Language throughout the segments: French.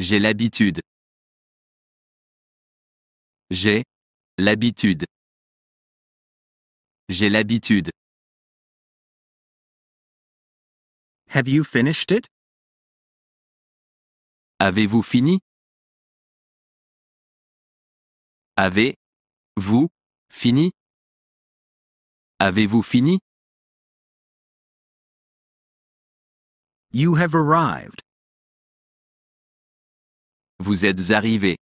J'ai l'habitude. J'ai l'habitude. J'ai l'habitude. Have you finished it? Avez-vous fini? Avez-vous fini? Avez-vous fini? You have arrived. Vous êtes arrivé.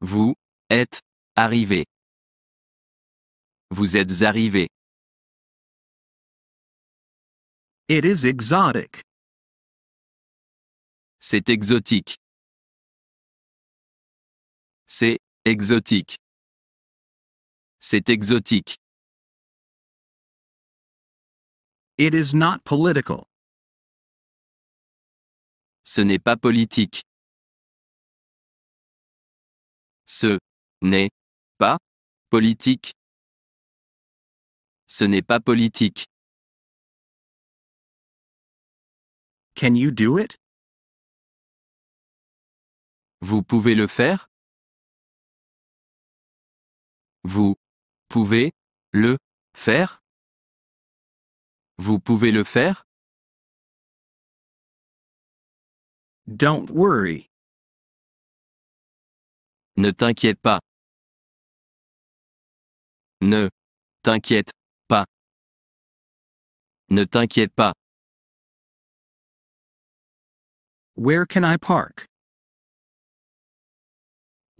Vous êtes arrivé. Vous êtes arrivé. It is exotic. C'est exotique. C'est exotique. C'est exotique. It is not political. Ce n'est pas politique. Ce n'est pas politique. Ce n'est pas politique. Can you do it? Vous pouvez le faire? Vous pouvez le faire? Vous pouvez le faire? Don't worry. Ne t'inquiète pas. Ne t'inquiète pas. Ne t'inquiète pas. Where can I park?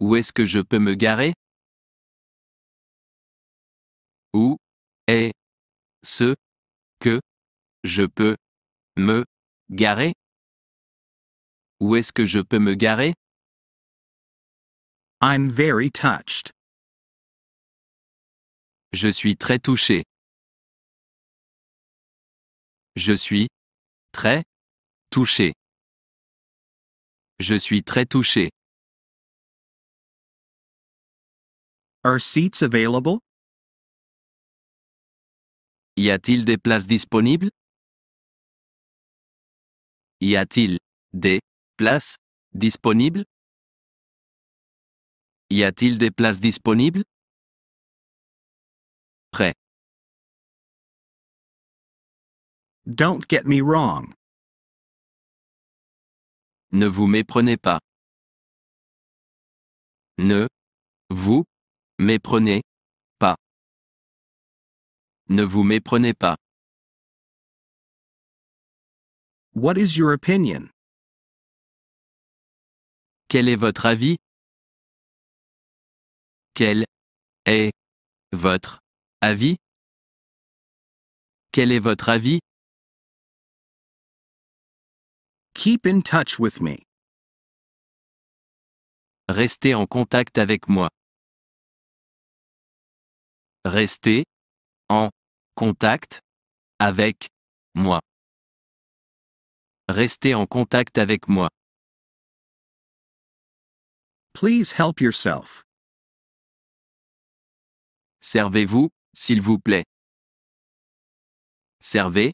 Où est-ce que je peux me garer? Où est ce que je peux me garer? Où est-ce que je peux me garer? I'm very touched. Je suis très touché. Je suis très touché. Je suis très touché. Are seats available? Y a-t-il des places disponibles? Y a-t-il des places disponibles Y a-t-il des places disponibles Prêt. Don't get me wrong. Ne vous méprenez pas. Ne vous méprenez pas. Ne vous méprenez pas. What is your opinion? Quel est votre avis Quel est votre avis Quel est votre avis Keep in touch with me. Restez en contact avec moi. Restez en contact avec moi. Restez en contact avec moi. Please help yourself. Servez-vous, s'il vous plaît. Servez,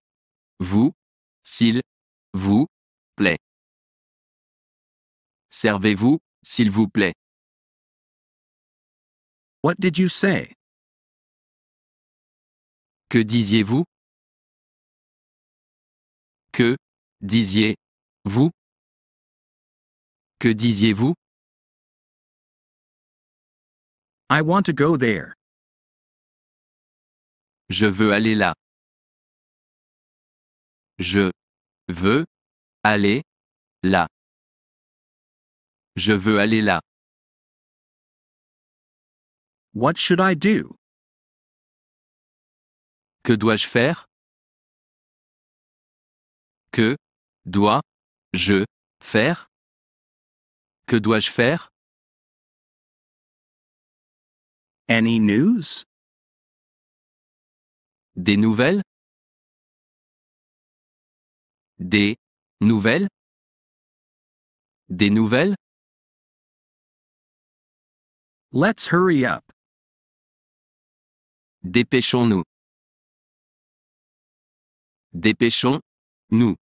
vous, s'il, vous, plaît. Servez-vous, s'il vous plaît. What did you say? Que disiez-vous? Que disiez-vous? Que disiez-vous? I want to go there. Je veux aller là. Je veux aller là. Je veux aller là. What should I do? Que dois-je faire? Que dois-je faire? Que dois-je faire? Any news? Des nouvelles? Des nouvelles? Des nouvelles? Let's hurry up. Dépêchons-nous. Dépêchons-nous.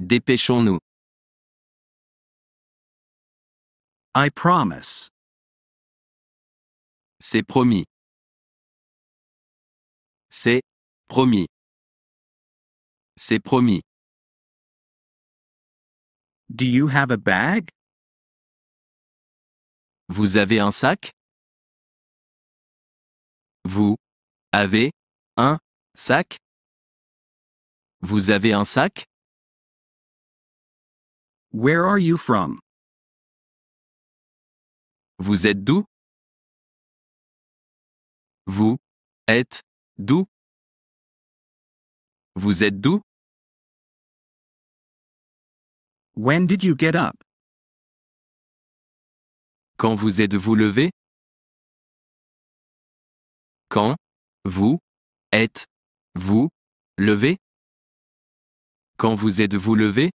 Dépêchons-nous. I promise. C'est promis. C'est promis. C'est promis. Do you have a bag? Vous avez un sac? Vous avez un sac? Vous avez un sac? Where are you from? Vous êtes d'où? Vous êtes doux. Vous êtes doux. When did you get up? Quand vous êtes-vous levé? Quand vous êtes-vous levé? Quand vous êtes-vous levé?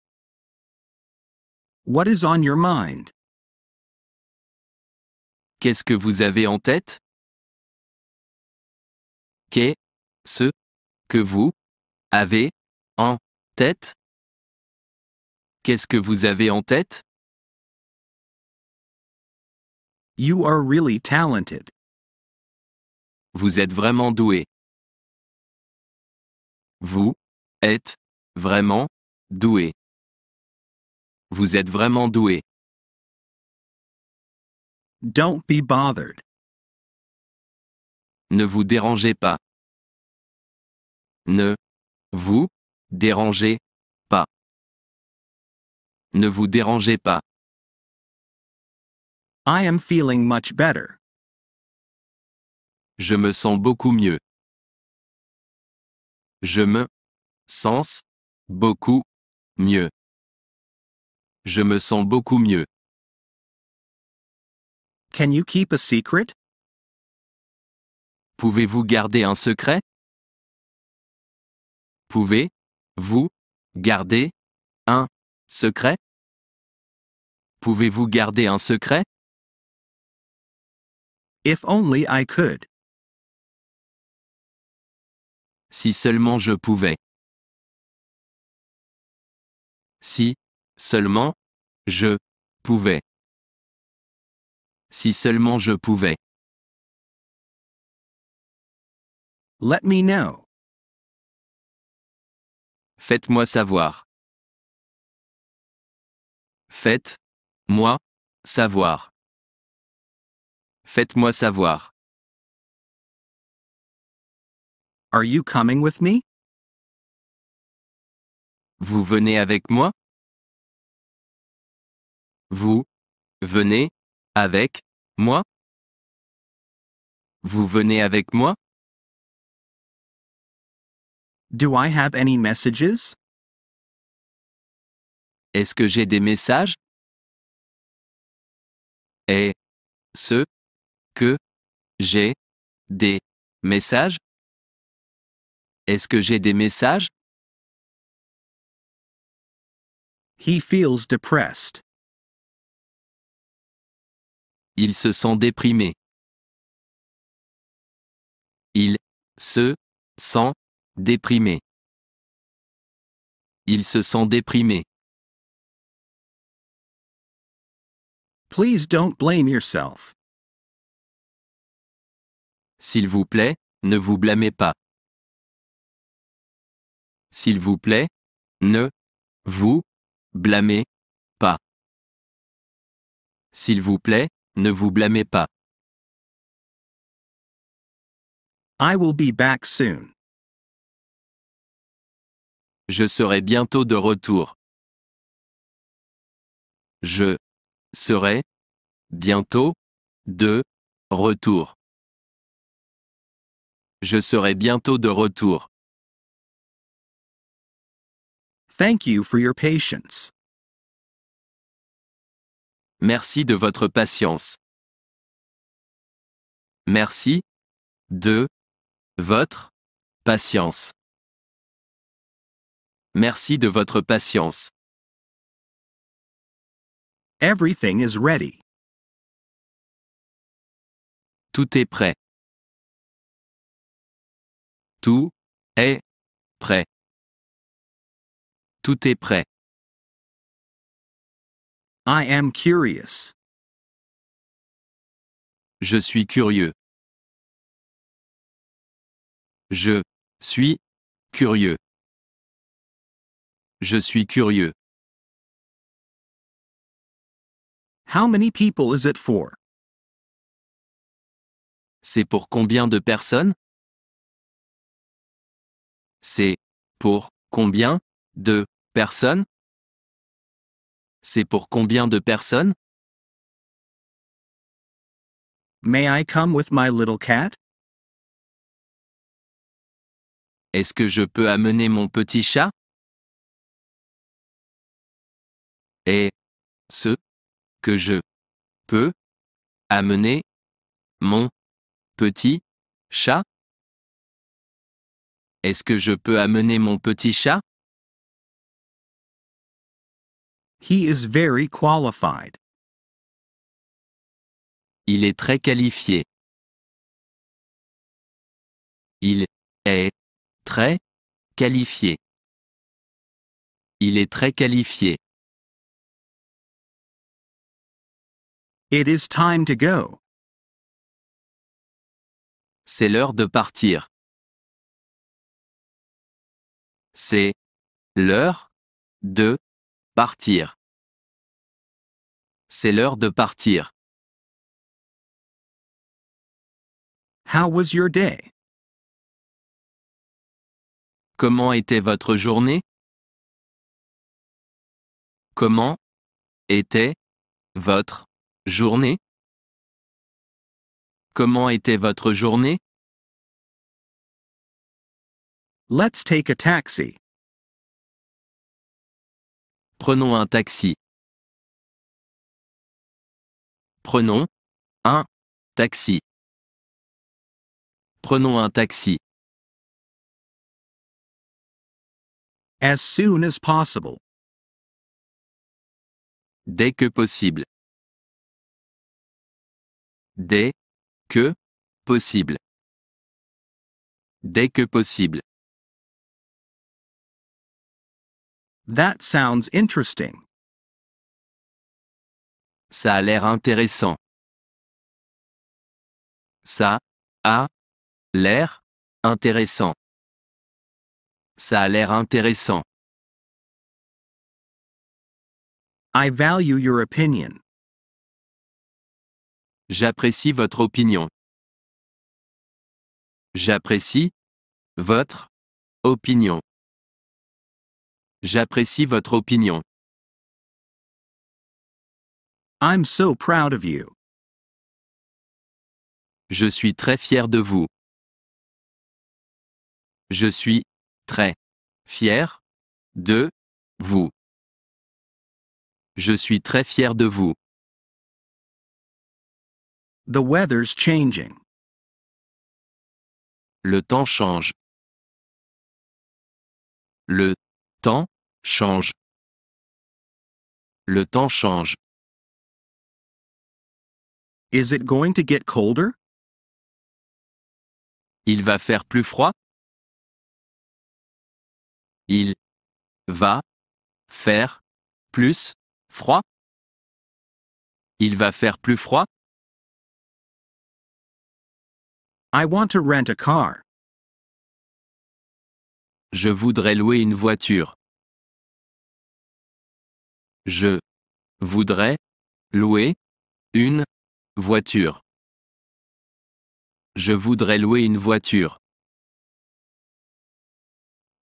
What is on your mind? Qu'est-ce que vous avez en tête? qu'est ce que vous avez en tête Qu'est-ce que vous avez en tête You are really talented. Vous êtes vraiment doué. Vous êtes vraiment doué. Vous êtes vraiment doué. Don't be bothered. Ne vous dérangez pas. Ne vous dérangez pas. Ne vous dérangez pas. I am feeling much better. Je me sens beaucoup mieux. Je me sens beaucoup mieux. Je me sens beaucoup mieux. Can you keep a secret? Pouvez-vous garder un secret Pouvez-vous garder un secret Pouvez-vous garder un secret If only I could. Si seulement je pouvais. Si seulement je pouvais. Si seulement je pouvais. Let me know. Faites-moi savoir. Faites-moi savoir. Faites-moi savoir. Are you coming with me? Vous venez avec moi? Vous venez avec moi? Vous venez avec moi? Do I have any messages? Est-ce que j'ai des messages? Et ce que j'ai des messages? Est-ce que j'ai des messages? He feels depressed. Il se sent déprimé. Il se sent Déprimé. Il se sent déprimé. Please don't blame yourself. S'il vous plaît, ne vous blâmez pas. S'il vous plaît, ne vous blâmez pas. S'il vous plaît, ne vous blâmez pas. I will be back soon. Je serai bientôt de retour. Je serai bientôt de retour. Je serai bientôt de retour. Thank you for your patience. Merci de votre patience. Merci de votre patience. Merci de votre patience. Everything is ready. Tout est prêt. Tout est prêt. Tout est prêt. I am curious. Je suis curieux. Je suis curieux. Je suis curieux. How many people is it for? C'est pour combien de personnes? C'est pour combien de personnes? C'est pour combien de personnes? May I come with my little cat? Est-ce que je peux amener mon petit chat? est ce que je peux amener mon petit chat Est-ce que je peux amener mon petit chat He is very qualified. Il est très qualifié. Il est très qualifié. Il est très qualifié. It is time to go. C'est l'heure de partir. C'est l'heure de partir. C'est l'heure de partir. How was your day? Comment était votre journée? Comment était votre Journée Comment était votre journée Let's take a taxi. Prenons un taxi. Prenons un taxi. Prenons un taxi. As soon as possible. Dès que possible. Dès que possible. Dès que possible. That sounds interesting. Ça a l'air intéressant. Ça a l'air intéressant. Ça a l'air intéressant. I value your opinion. J'apprécie votre opinion. J'apprécie votre opinion. J'apprécie votre opinion. I'm so proud of you. Je suis très fier de vous. Je suis très fier de vous. Je suis très fier de vous. The weather's changing. Le temps change. Le temps change. Le temps change. Is it going to get colder? Il va faire plus froid. Il va faire plus froid. Il va faire plus froid. I want to rent a car. Je voudrais louer une voiture. Je voudrais louer une voiture. Je voudrais louer une voiture.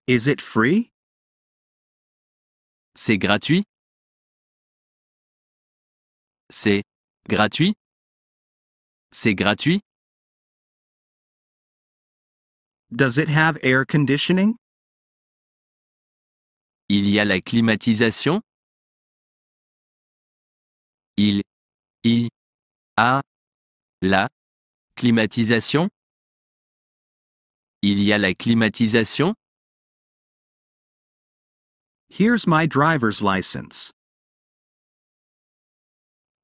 Is it free? C'est gratuit? C'est gratuit? C'est gratuit? Does it have air conditioning? Il y a la climatisation. Il y a la climatisation. Il y a la climatisation. Here's my driver's license.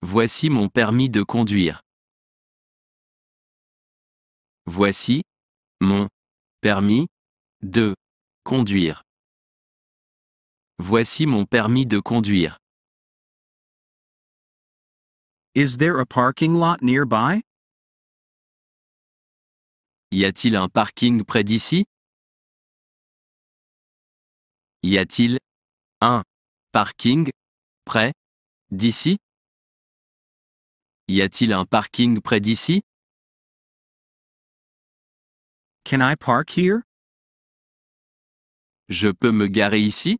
Voici mon permis de conduire. Voici mon Permis de conduire. Voici mon permis de conduire. Is there a parking lot nearby? Y a-t-il un parking près d'ici? Y a-t-il un parking près d'ici? Y a-t-il un parking près d'ici? Can I park here? Je peux me garer ici?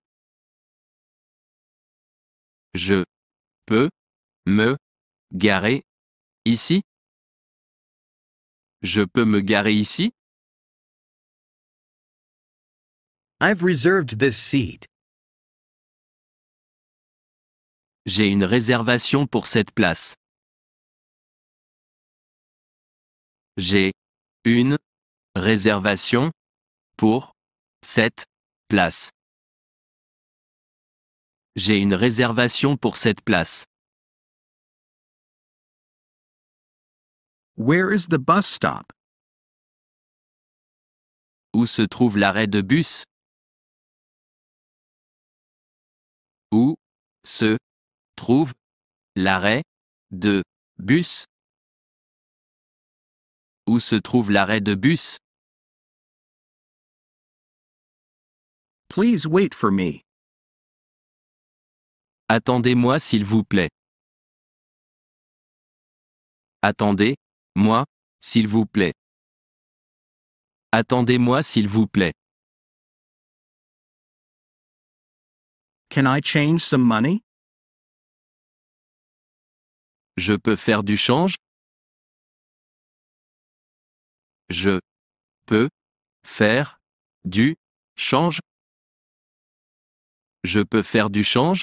Je peux me garer ici? Je peux me garer ici? I've reserved this seat. J'ai une réservation pour cette place. J'ai une Réservation pour Cette. Place. J'ai une réservation pour cette place. Where is the bus stop? Où se trouve l'arrêt de bus? Où se trouve l'arrêt de bus? Où se trouve l'arrêt de bus? Please wait for me. Attendez-moi s'il vous plaît. Attendez, moi, s'il vous plaît. Attendez-moi s'il vous plaît. Can I change some money? Je peux faire du change? Je peux faire du change? Je peux faire du change?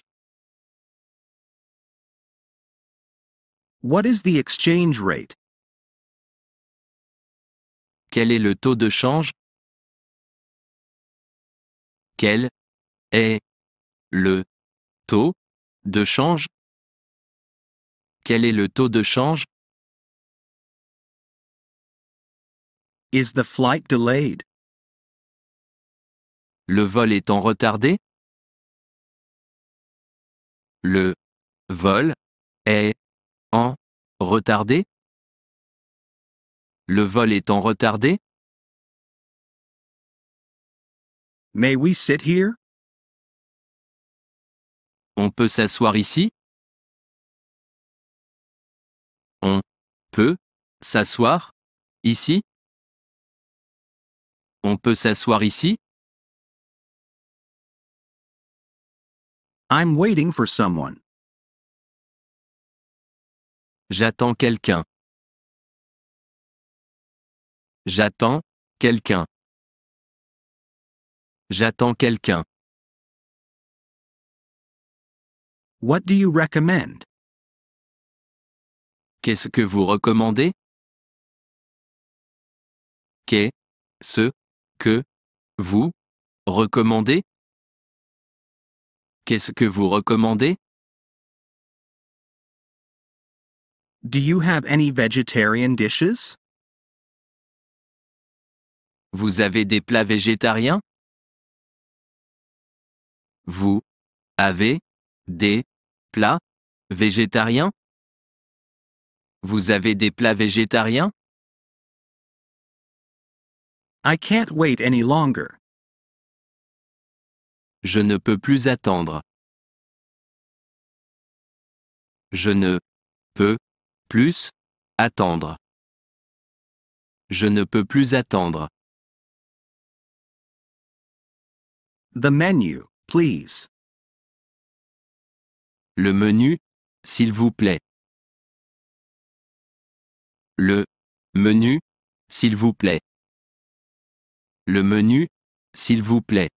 What is the exchange rate? Quel est le taux de change? Quel est le taux de change? Quel est le taux de change? Is the flight delayed? Le vol est en retardé? Le vol est en retardé. Le vol est en retardé. May we sit here? On peut s'asseoir ici. On peut s'asseoir ici. On peut s'asseoir ici. I'm waiting for someone. J'attends quelqu'un. J'attends quelqu'un. J'attends quelqu'un. What do you recommend? Qu'est-ce que vous recommandez? Qu'est-ce que vous recommandez? Qu'est-ce que vous recommandez? Do you have any vegetarian dishes? Vous avez des plats végétariens? Vous avez des plats végétariens? Vous avez des plats végétariens? I can't wait any longer. Je ne peux plus attendre. Je ne peux plus attendre. Je ne peux plus attendre. The menu, please. Le menu, s'il vous plaît. Le menu, s'il vous plaît. Le menu, s'il vous plaît.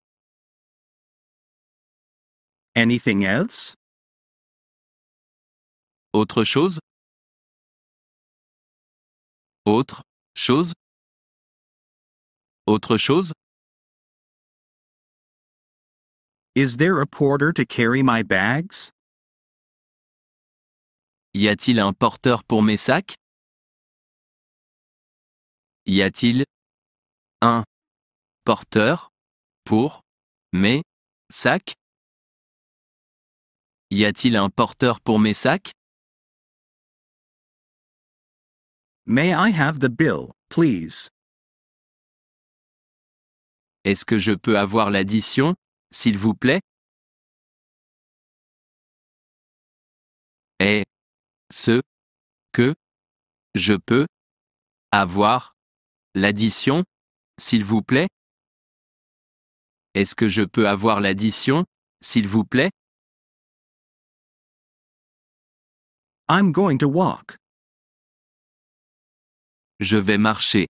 Anything else? Autre chose? Autre chose? Autre chose? Is there a porter to carry my bags? Y a-t-il un porteur pour mes sacs? Y a-t-il un porteur pour mes sacs? Y a-t-il un porteur pour mes sacs? May I have the bill, please? Est-ce que je peux avoir l'addition, s'il vous plaît? Est ce que je peux avoir l'addition, s'il vous plaît? Est-ce que je peux avoir l'addition, s'il vous plaît? I'm going to walk. Je vais marcher.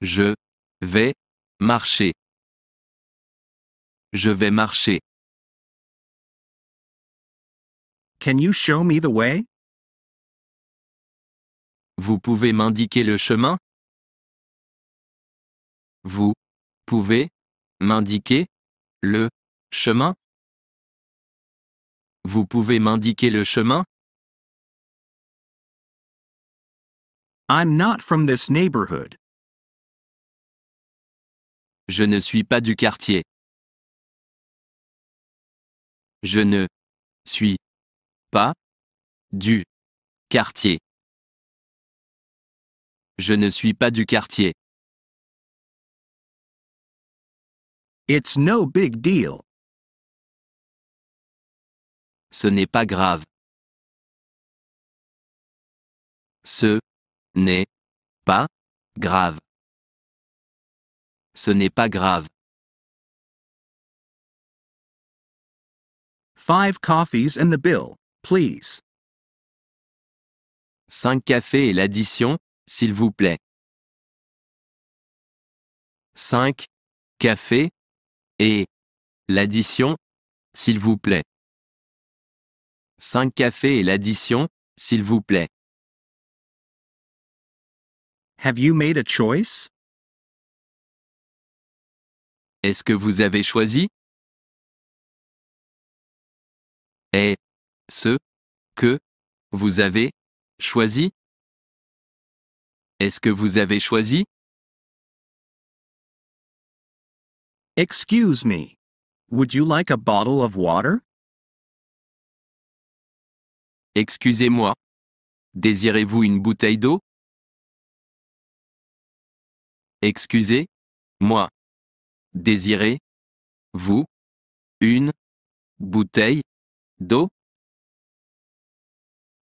Je vais marcher. Je vais marcher. Can you show me the way? Vous pouvez m'indiquer le chemin? Vous pouvez m'indiquer le chemin? Vous pouvez m'indiquer le chemin? I'm not from this neighborhood. Je ne suis pas du quartier. Je ne suis pas du quartier. Je ne suis pas du quartier. It's no big deal ce n'est pas grave. Ce n'est pas grave. Ce n'est pas grave. Five coffees and the bill, please. Cinq cafés et l'addition, s'il vous plaît. Cinq cafés et l'addition, s'il vous plaît. 5 cafés et l'addition, s'il vous plaît. Have you made a choice? Est-ce que vous avez choisi? Est ce que vous avez choisi? Est-ce que vous avez choisi? Excuse me. Would you like a bottle of water? Excusez-moi. Désirez-vous une bouteille d'eau Excusez Moi. Désirez Vous Une Bouteille D'eau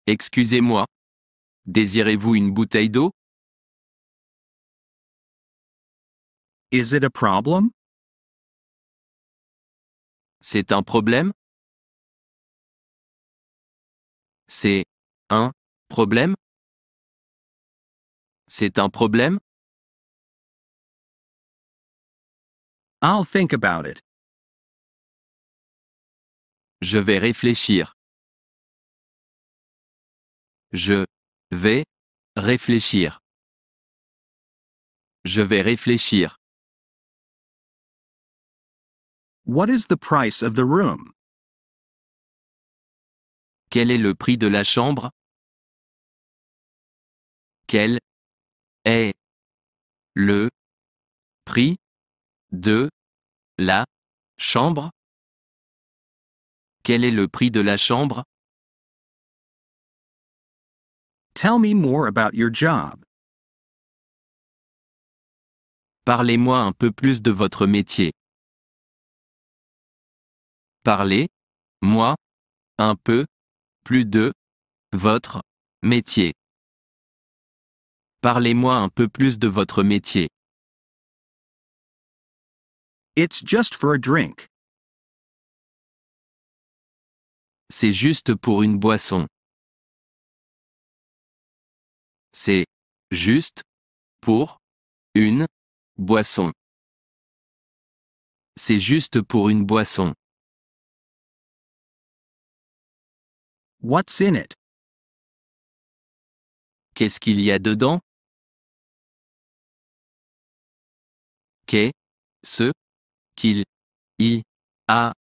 Excusez-moi. Désirez-vous une bouteille d'eau Is it a problem? C'est un problème C'est un problème C'est un problème I'll think about it. Je vais réfléchir. Je vais réfléchir. Je vais réfléchir. What is the price of the room? Quel est le prix de la chambre Quel est le prix de la chambre Quel est le prix de la chambre Tell me more about your job. Parlez-moi un peu plus de votre métier. Parlez-moi un peu plus de votre métier. Parlez-moi un peu plus de votre métier. It's just for a drink. C'est juste pour une boisson. C'est juste pour une boisson. C'est juste pour une boisson. What's in it? Qu'est-ce qu'il y a dedans? Qu'est ce qu'il y a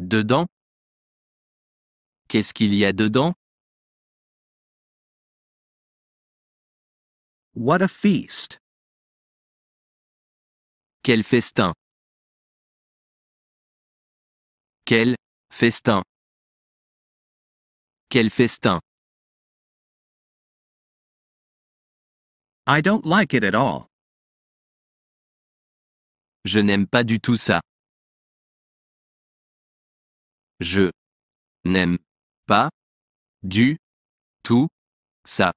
dedans? Qu'est-ce qu'il y a dedans? What a feast! Quel festin! Quel festin! Quel festin. I don't like it at all. Je n'aime pas du tout ça. Je n'aime pas du tout ça.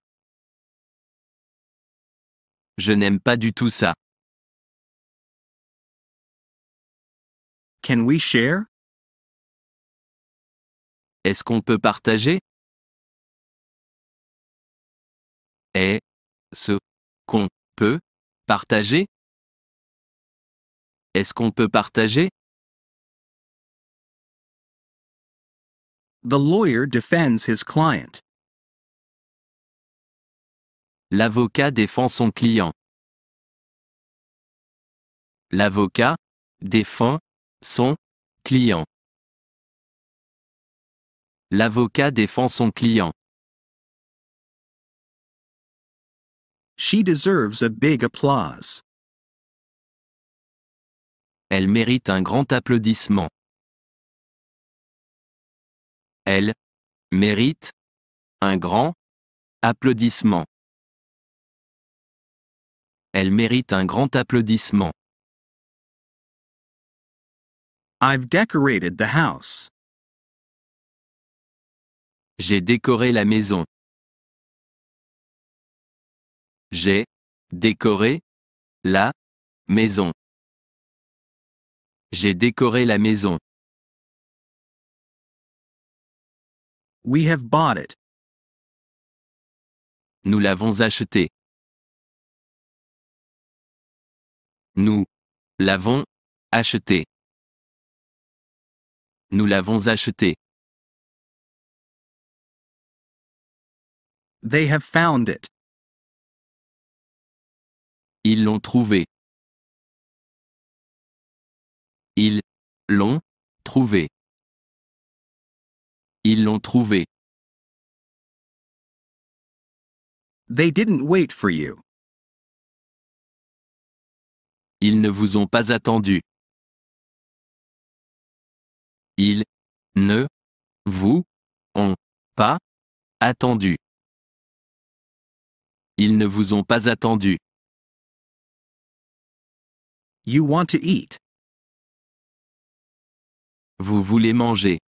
Je n'aime pas du tout ça. Can we share? Est-ce qu'on peut partager Est-ce qu'on peut partager Est-ce qu'on peut partager The lawyer defends his client. L'avocat défend son client. L'avocat défend son client. L'avocat défend son client. She deserves a big applause. Elle mérite un grand applaudissement. Elle mérite un grand applaudissement. Elle mérite un grand applaudissement. I've decorated the house. J'ai décoré la maison. J'ai décoré la maison. J'ai décoré la maison. We have bought it. Nous l'avons acheté. Nous l'avons acheté. Nous l'avons acheté. They have found it. Ils l'ont trouvé. Ils l'ont trouvé. Ils l'ont trouvé. They didn't wait for you. Ils ne vous ont pas attendu. Ils ne vous ont pas attendu. Ils ne vous ont pas attendu. You want to eat. Vous voulez manger.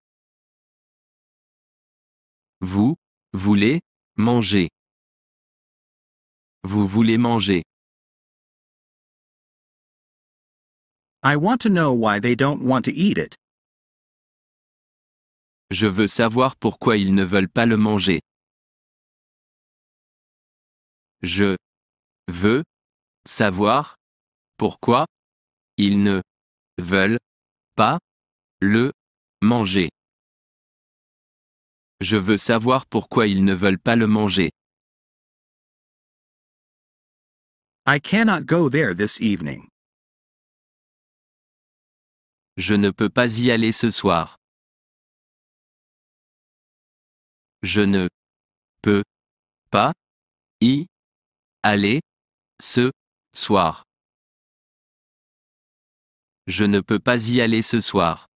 Vous voulez manger. Vous voulez manger. I want to know why they don't want to eat it. Je veux savoir pourquoi ils ne veulent pas le manger. Je veux savoir pourquoi ils ne veulent pas le manger. Je veux savoir pourquoi ils ne veulent pas le manger. I cannot go there this evening. Je ne peux pas y aller ce soir. Je ne peux pas y aller, ce, soir. Je ne peux pas y aller ce soir.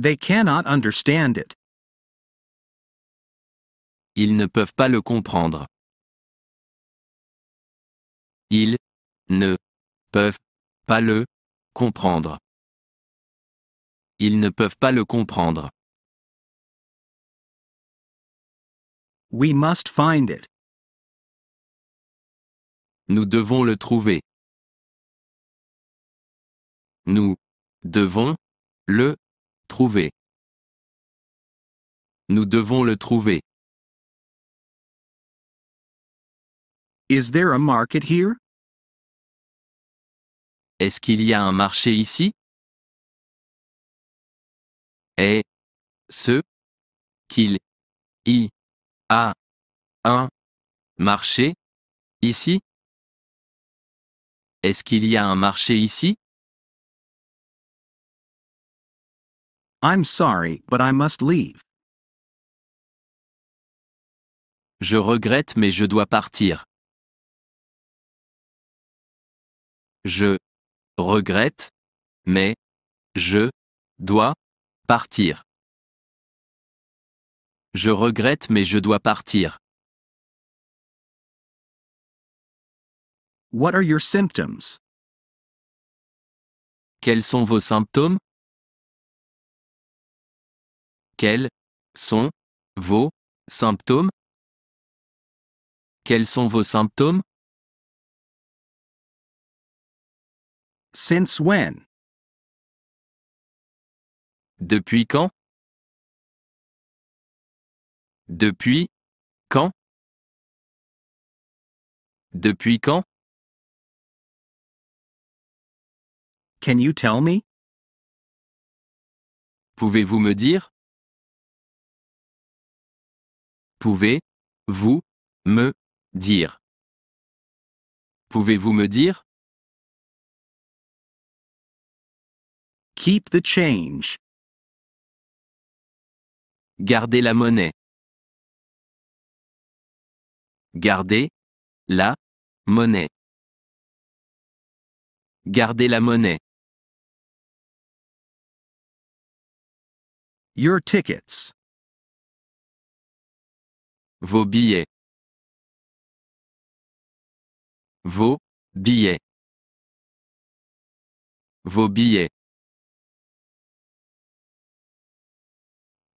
They cannot understand it. Ils ne peuvent pas le comprendre. Ils ne peuvent pas le comprendre. Ils ne peuvent pas le comprendre. We must find it. Nous devons le trouver. Nous devons le trouver. Nous devons le trouver. Is there a market here? Est-ce qu'il y a un marché ici? Et ce qu'il y a. un marché ici Est-ce qu'il y a un marché ici I'm sorry, but I must leave. Je regrette mais je dois partir. Je regrette, mais je dois partir. Je regrette mais je dois partir. What are your symptoms? Quels sont vos symptômes? Quels sont vos symptômes? Quels sont vos symptômes? Since when? Depuis quand? Depuis quand Depuis quand Can you tell me Pouvez-vous me dire Pouvez-vous me dire Pouvez-vous me dire Keep the change. Gardez la monnaie. Gardez la monnaie. Gardez la monnaie. Your tickets. Vos billets. Vos billets. Vos billets.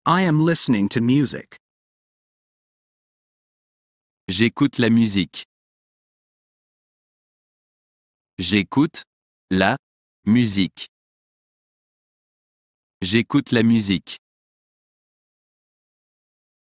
I am listening to music. J'écoute la musique. J'écoute la musique. J'écoute la musique.